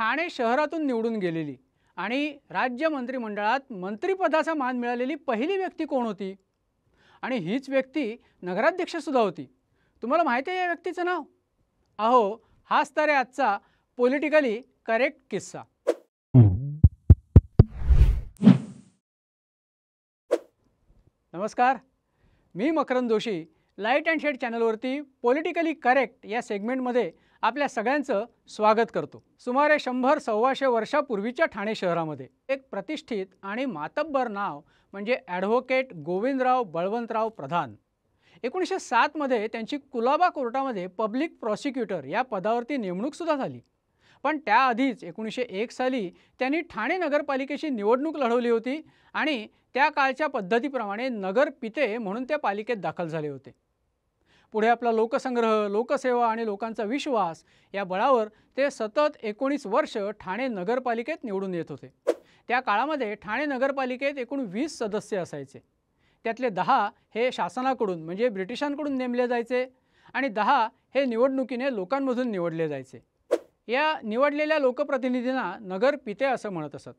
ठाणे शहरातून निवडून गेलेली आणि राज्य मंत्रिमंडळात मंत्रिपदाचा मान मिळालेली पहिली व्यक्ती कोण होती आणि हीच व्यक्ती नगराध्यक्षसुद्धा होती तुम्हाला माहिती आहे या व्यक्तीचं नाव अहो हाच तर आहे आजचा पॉलिटिकली करेक्ट किस्सा नमस्कार मी Makarand Joshi light and shade चॅनलवरती पॉलिटिकली करेक्ट या सेगमेंटमध्ये आपल्या सगळ्यांचं स्वागत करतो सुमारे शंभर सव्वाशे वर्षापूर्वीच्या ठाणे शहरामध्ये एक प्रतिष्ठित आणि मातब्बर नाव म्हणजे ॲडव्होकेट गोविंदराव बळवंतराव प्रधान एकोणीसशे सातमध्ये त्यांची कुलाबा कोर्टामध्ये पब्लिक प्रॉसिक्युटर या पदावरती नेमणूकसुद्धा झाली पण त्याआधीच एकोणीसशे एक साली त्यांनी ठाणे नगरपालिकेची निवडणूक लढवली होती आणि त्या काळच्या पद्धतीप्रमाणे नगरपिते म्हणून त्या पालिकेत दाखल झाले होते पुढे आपला लोकसंग्रह लोकसेवा आणि लोकांचा विश्वास या बळावर ते सतत एकोणीस वर्ष ठाणे नगरपालिकेत निवडून येत होते त्या काळामध्ये ठाणे नगरपालिकेत एकूण वीस सदस्य असायचे त्यातले दहा हे शासनाकडून म्हणजे ब्रिटिशांकडून नेमले जायचे आणि दहा हे निवडणुकीने लोकांमधून निवडले जायचे या निवडलेल्या लोकप्रतिनिधींना नगर पिते असं म्हणत असत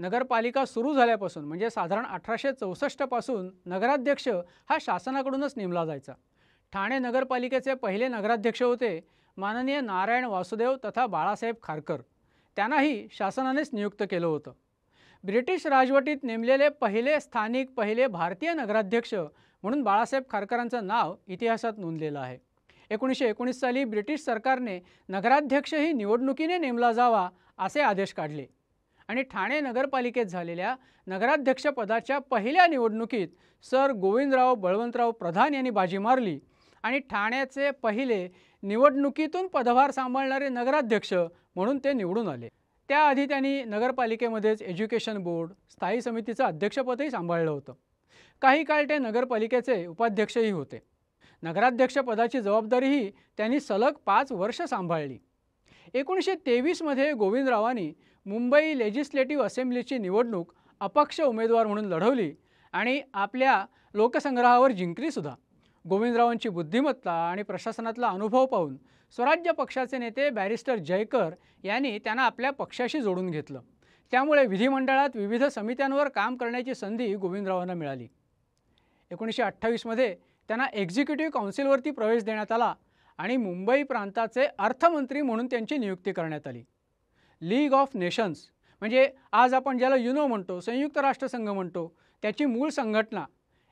नगरपालिका सुरू झाल्यापासून म्हणजे साधारण अठराशे चौसष्टपासून नगराध्यक्ष हा शासनाकडूनच नेमला जायचा ठाणे नगरपालिकेचे पहिले नगराध्यक्ष होते माननीय नारायण वासुदेव तथा बाळासाहेब खारकर त्यांनाही शासनानेच नियुक्त केलं होतं ब्रिटिश राजवटीत नेमलेले पहिले स्थानिक पहिले भारतीय नगराध्यक्ष म्हणून बाळासाहेब खारकरांचं नाव इतिहासात नोंदलेलं आहे एकोणीसशे एकोणीस साली ब्रिटिश सरकारने नगराध्यक्षही निवडणुकीने नेमला जावा असे आदेश काढले आणि ठाणे नगरपालिकेत झालेल्या नगराध्यक्षपदाच्या पहिल्या निवडणुकीत सर गोविंदराव बळवंतराव प्रधान यांनी बाजी मारली आणि ठाण्याचे पहिले निवडणुकीतून पदभार सांभाळणारे नगराध्यक्ष म्हणून ते निवडून आले त्याआधी त्यांनी नगरपालिकेमध्येच एज्युकेशन बोर्ड स्थायी समितीचं अध्यक्षपदही सांभाळलं होतं काही काळ ते नगरपालिकेचे उपाध्यक्षही होते नगराध्यक्षपदाची जबाबदारीही त्यांनी सलग पाच वर्ष सांभाळली एकोणीसशे तेवीसमध्ये गोविंदरावांनी मुंबई लेजिस्लेटिव्ह असेंब्लीची निवडणूक अपक्ष उमेदवार म्हणून लढवली आणि आपल्या लोकसंग्रहावर जिंकलीसुद्धा गोविंदरावांची बुद्धिमत्ता आणि प्रशासनातला अनुभव पाहून स्वराज्य पक्षाचे नेते बॅरिस्टर जयकर यांनी त्यांना आपल्या पक्षाशी जोडून घेतलं त्यामुळे विधिमंडळात विविध समित्यांवर काम करण्याची संधी गोविंदरावांना मिळाली एकोणीसशे अठ्ठावीसमध्ये त्यांना एक्झिक्युटिव्ह काउन्सिलवरती प्रवेश देण्यात आला आणि मुंबई प्रांताचे अर्थमंत्री म्हणून त्यांची नियुक्ती करण्यात आली लीग ऑफ नेशन्स म्हणजे आज आपण ज्याला युनो म्हणतो संयुक्त राष्ट्रसंघ म्हणतो त्याची मूळ संघटना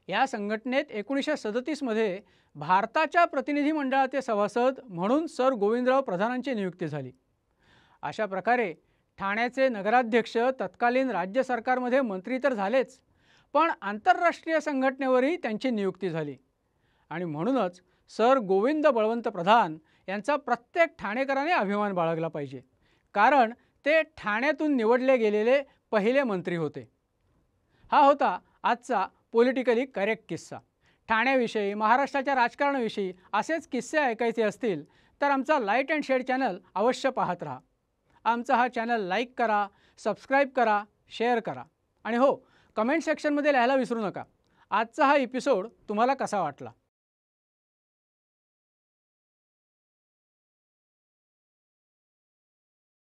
या संघटनेत एकोणीसशे सदतीसमध्ये भारताच्या प्रतिनिधी मंडळाचे सभासद म्हणून सर गोविंदराव प्रधानांची नियुक्ती झाली अशा प्रकारे ठाण्याचे नगराध्यक्ष तत्कालीन राज्य सरकारमध्ये मंत्री तर झालेच पण आंतरराष्ट्रीय संघटनेवरही त्यांची नियुक्ती झाली आणि म्हणूनच सर गोविंद बळवंत प्रधान यांचा प्रत्येक ठाणेकराने अभिमान बाळगला पाहिजे कारण ते ठाण्यातून निवडले गेलेले पहिले मंत्री होते हा होता आजचा पॉलिटिकली करेक्ट किस्सा ठाण्याविषयी महाराष्ट्राच्या राजकारणाविषयी असेच किस्से ऐकायचे असतील तर आमचा लाईट अँड शेड चॅनल अवश्य पाहत राहा आमचा हा चॅनल लाईक करा सबस्क्राईब करा शेअर करा आणि हो कमेंट सेक्शनमध्ये लिहायला विसरू नका आजचा हा एपिसोड तुम्हाला कसा वाटला